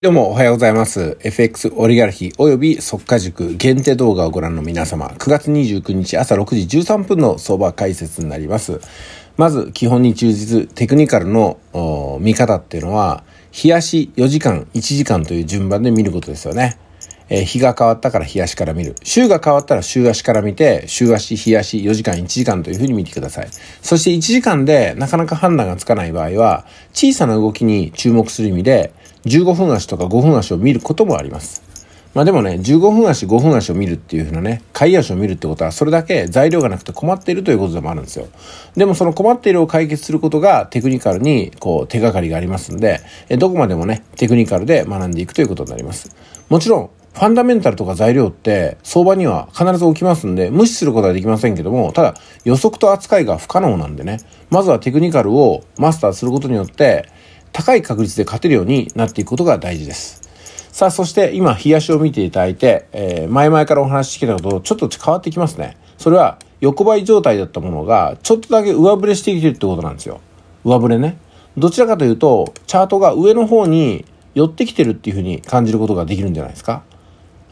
どうもおはようございます。FX オリガルヒ及び速価塾限定動画をご覧の皆様、9月29日朝6時13分の相場解説になります。まず、基本に忠実、テクニカルの見方っていうのは、冷やし4時間、1時間という順番で見ることですよね。えー、日が変わったから日足から見る。週が変わったら週足から見て、週足、日足、4時間、1時間というふうに見てください。そして1時間でなかなか判断がつかない場合は、小さな動きに注目する意味で、15分足とか5分足を見ることもあります。まあでもね、15分足、5分足を見るっていう風なね、買い足を見るってことは、それだけ材料がなくて困っているということでもあるんですよ。でもその困っているを解決することがテクニカルに、こう、手がかりがありますんで、どこまでもね、テクニカルで学んでいくということになります。もちろん、ファンダメンタルとか材料って相場には必ず起きますんで、無視することはできませんけども、ただ予測と扱いが不可能なんでね、まずはテクニカルをマスターすることによって、高い確率で勝てるようになっていくことが大事です。さあ、そして今、冷やしを見ていただいて、えー、前々からお話ししてきたこととちょっと変わってきますね。それは横ばい状態だったものが、ちょっとだけ上振れしてきてるってことなんですよ。上振れね。どちらかというと、チャートが上の方に寄ってきてるっていうふうに感じることができるんじゃないですか。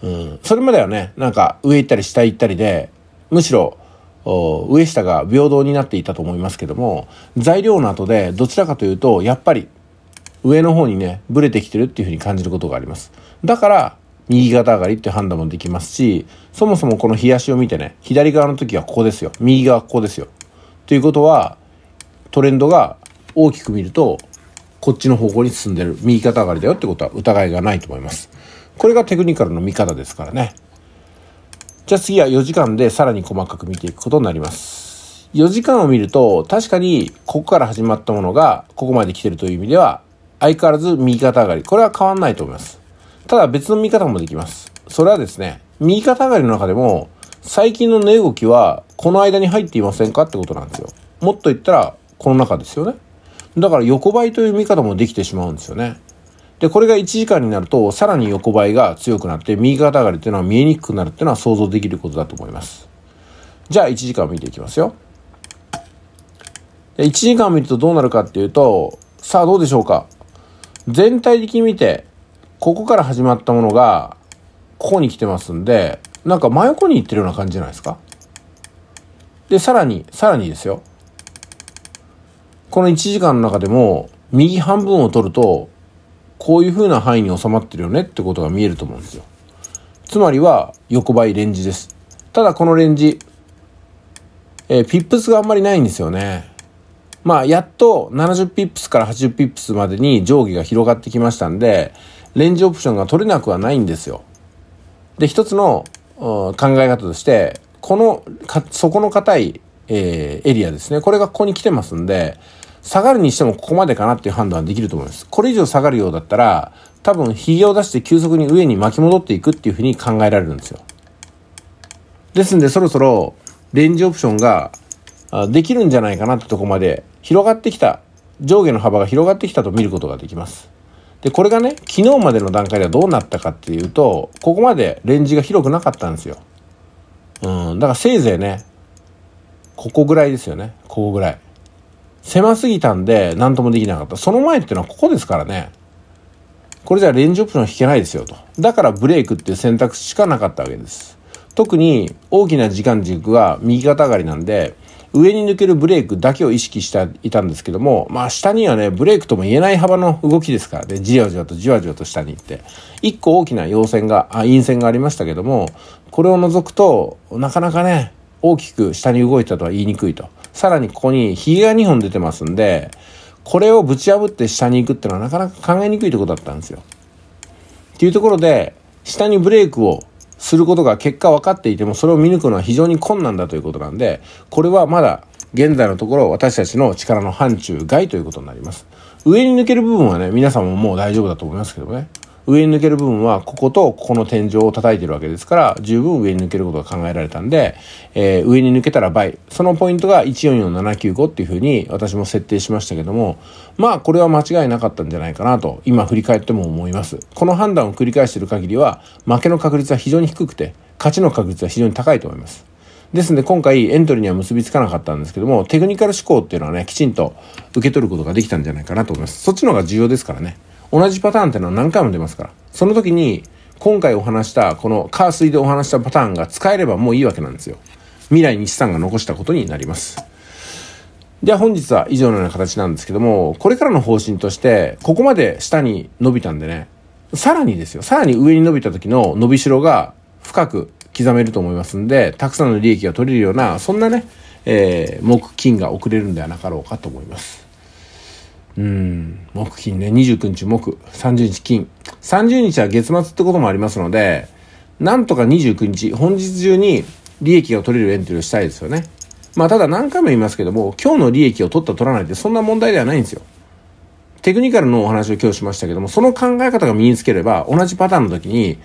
うん、それまではね、なんか上行ったり下行ったりで、むしろ、上下が平等になっていたと思いますけども、材料の後でどちらかというと、やっぱり上の方にね、ブレてきてるっていうふうに感じることがあります。だから、右肩上がりって判断もできますし、そもそもこの日足を見てね、左側の時はここですよ。右側ここですよ。ということは、トレンドが大きく見ると、こっちの方向に進んでる。右肩上がりだよってことは疑いがないと思います。これがテクニカルの見方ですからね。じゃあ次は4時間でさらに細かく見ていくことになります。4時間を見ると、確かにここから始まったものがここまで来てるという意味では、相変わらず右肩上がり。これは変わんないと思います。ただ別の見方もできます。それはですね、右肩上がりの中でも、最近の値動きはこの間に入っていませんかってことなんですよ。もっと言ったら、この中ですよね。だから横ばいという見方もできてしまうんですよね。で、これが1時間になると、さらに横ばいが強くなって、右肩上がりっていうのは見えにくくなるっていうのは想像できることだと思います。じゃあ、1時間見ていきますよ。で、1時間見るとどうなるかっていうと、さあどうでしょうか。全体的に見て、ここから始まったものが、ここに来てますんで、なんか真横に行ってるような感じじゃないですか。で、さらに、さらにですよ。この1時間の中でも、右半分を取ると、こういう風な範囲に収まってるよねってことが見えると思うんですよ。つまりは横ばいレンジです。ただこのレンジ、えー、ピップスがあんまりないんですよね。まあ、やっと70ピップスから80ピップスまでに定規が広がってきましたんで、レンジオプションが取れなくはないんですよ。で、一つの考え方として、この、そこの硬い、えー、エリアですね。これがここに来てますんで、下がるにしてもここまでかなっていう判断できると思います。これ以上下がるようだったら、多分、ひげを出して急速に上に巻き戻っていくっていうふうに考えられるんですよ。ですんで、そろそろ、レンジオプションが、できるんじゃないかなってとこまで、広がってきた、上下の幅が広がってきたと見ることができます。で、これがね、昨日までの段階ではどうなったかっていうと、ここまでレンジが広くなかったんですよ。うん、だからせいぜいね、ここぐらいですよね。ここぐらい。狭すぎたんで、何ともできなかった。その前ってのはここですからね。これじゃレンジオプション引けないですよと。だからブレイクっていう選択肢しかなかったわけです。特に大きな時間軸が右肩上がりなんで、上に抜けるブレイクだけを意識していたんですけども、まあ下にはね、ブレイクとも言えない幅の動きですからね、じわじわとじわじわと下に行って、一個大きな陽線が、あ、陰線がありましたけども、これを除くと、なかなかね、大きく下に動いたとは言いにくいと。さらにここにヒゲが2本出てますんで、これをぶち破って下に行くっていうのはなかなか考えにくいとこだったんですよ。っていうところで、下にブレークをすることが結果分かっていても、それを見抜くのは非常に困難だということなんで、これはまだ現在のところ私たちの力の範疇外ということになります。上に抜ける部分はね、皆さんももう大丈夫だと思いますけどね。上に抜ける部分はこことここの天井を叩いてるわけですから十分上に抜けることが考えられたんで、えー、上に抜けたら倍そのポイントが144795っていうふうに私も設定しましたけどもまあこれは間違いなかったんじゃないかなと今振り返っても思いますこの判断を繰り返している限りは負けの確率は非常に低くて勝ちの確率は非常に高いと思いますですので今回エントリーには結びつかなかったんですけどもテクニカル思考っていうのはねきちんと受け取ることができたんじゃないかなと思いますそっちの方が重要ですからね同じパターンってのは何回も出ますから。その時に、今回お話した、このカー水でお話したパターンが使えればもういいわけなんですよ。未来に資産が残したことになります。では本日は以上のような形なんですけども、これからの方針として、ここまで下に伸びたんでね、さらにですよ、さらに上に伸びた時の伸びしろが深く刻めると思いますんで、たくさんの利益が取れるような、そんなね、えー、木金が送れるんではなかろうかと思います。うん、木金ね、29日木、30日金。30日は月末ってこともありますので、なんとか29日、本日中に利益が取れるエントリーをしたいですよね。まあただ何回も言いますけども、今日の利益を取った取らないってそんな問題ではないんですよ。テクニカルのお話を今日しましたけども、その考え方が身につければ、同じパターンの時に、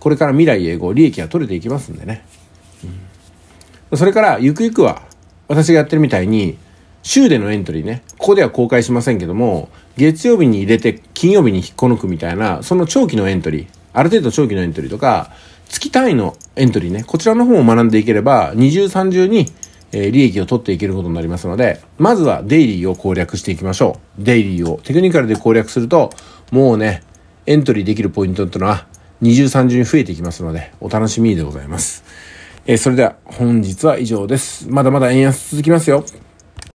これから未来永劫利益が取れていきますんでね。うん、それから、ゆくゆくは、私がやってるみたいに、週でのエントリーね、ここでは公開しませんけども、月曜日に入れて金曜日に引っこ抜くみたいな、その長期のエントリー、ある程度長期のエントリーとか、月単位のエントリーね、こちらの方を学んでいければ、二重三重に、え利益を取っていけることになりますので、まずはデイリーを攻略していきましょう。デイリーをテクニカルで攻略すると、もうね、エントリーできるポイントってのは、二重三重に増えていきますので、お楽しみでございます。えー、それでは本日は以上です。まだまだ円安続きますよ。